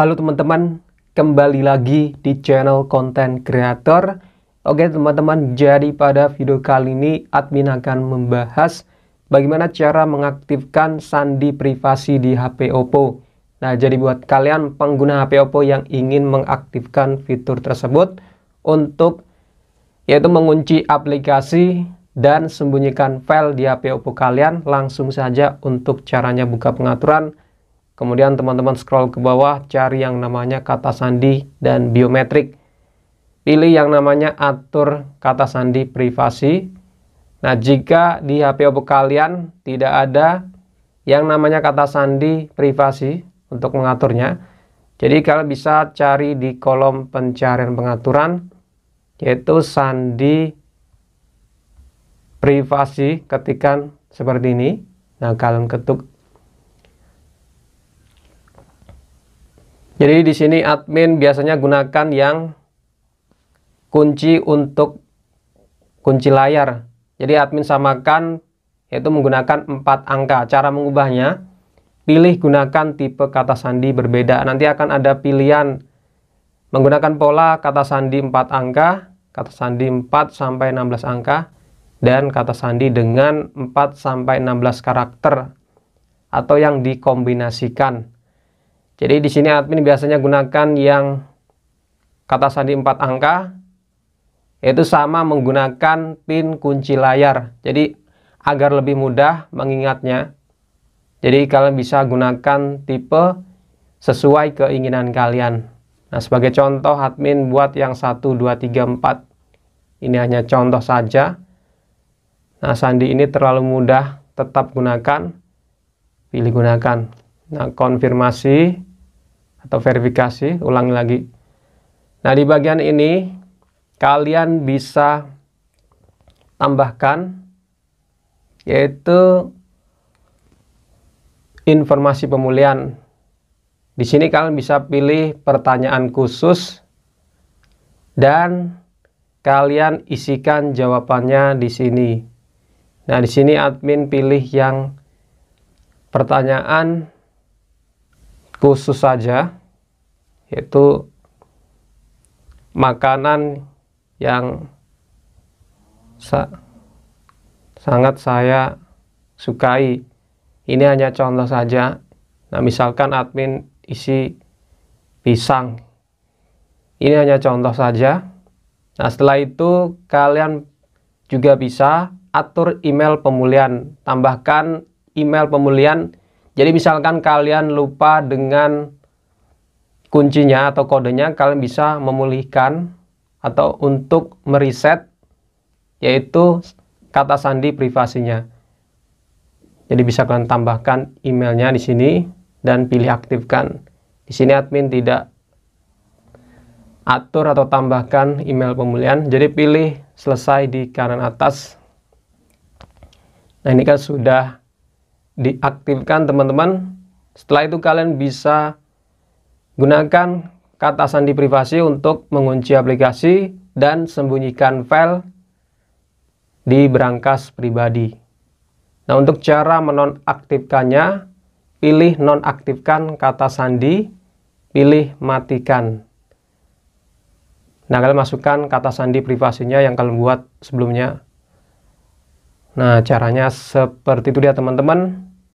Halo teman-teman, kembali lagi di channel konten creator. Oke teman-teman, jadi pada video kali ini admin akan membahas bagaimana cara mengaktifkan sandi privasi di HP Oppo. Nah, jadi buat kalian pengguna HP Oppo yang ingin mengaktifkan fitur tersebut untuk yaitu mengunci aplikasi dan sembunyikan file di HP Oppo kalian, langsung saja untuk caranya buka pengaturan Kemudian teman-teman scroll ke bawah, cari yang namanya kata sandi dan biometrik. Pilih yang namanya atur kata sandi privasi. Nah, jika di HP Oppo kalian tidak ada yang namanya kata sandi privasi untuk mengaturnya, jadi kalian bisa cari di kolom pencarian pengaturan yaitu sandi privasi ketikan seperti ini. Nah, kalian ketuk Jadi di sini admin biasanya gunakan yang kunci untuk kunci layar. Jadi admin samakan yaitu menggunakan 4 angka. Cara mengubahnya, pilih gunakan tipe kata sandi berbeda. Nanti akan ada pilihan menggunakan pola kata sandi 4 angka, kata sandi 4 sampai 16 angka dan kata sandi dengan 4 sampai 16 karakter atau yang dikombinasikan. Jadi di sini admin biasanya gunakan yang kata sandi 4 angka yaitu sama menggunakan pin kunci layar. Jadi agar lebih mudah mengingatnya. Jadi kalian bisa gunakan tipe sesuai keinginan kalian. Nah, sebagai contoh admin buat yang 1 2 3 4. Ini hanya contoh saja. Nah, sandi ini terlalu mudah, tetap gunakan. Pilih gunakan. Nah, konfirmasi atau verifikasi, ulangi lagi. Nah, di bagian ini kalian bisa tambahkan yaitu informasi pemulihan. Di sini kalian bisa pilih pertanyaan khusus dan kalian isikan jawabannya di sini. Nah, di sini admin pilih yang pertanyaan khusus saja yaitu makanan yang sa sangat saya sukai. Ini hanya contoh saja. Nah, misalkan admin isi pisang. Ini hanya contoh saja. Nah, setelah itu kalian juga bisa atur email pemulihan. Tambahkan email pemulihan. Jadi misalkan kalian lupa dengan kuncinya atau kodenya kalian bisa memulihkan atau untuk mereset yaitu kata sandi privasinya. Jadi bisa kalian tambahkan emailnya di sini dan pilih aktifkan. Di sini admin tidak atur atau tambahkan email pemulihan. Jadi pilih selesai di kanan atas. Nah ini kan sudah diaktifkan teman-teman. Setelah itu kalian bisa Gunakan kata sandi privasi untuk mengunci aplikasi dan sembunyikan file di berangkas pribadi. Nah, untuk cara menonaktifkannya, pilih nonaktifkan kata sandi, pilih matikan. Nah, kalian masukkan kata sandi privasinya yang kalian buat sebelumnya. Nah, caranya seperti itu dia teman-teman.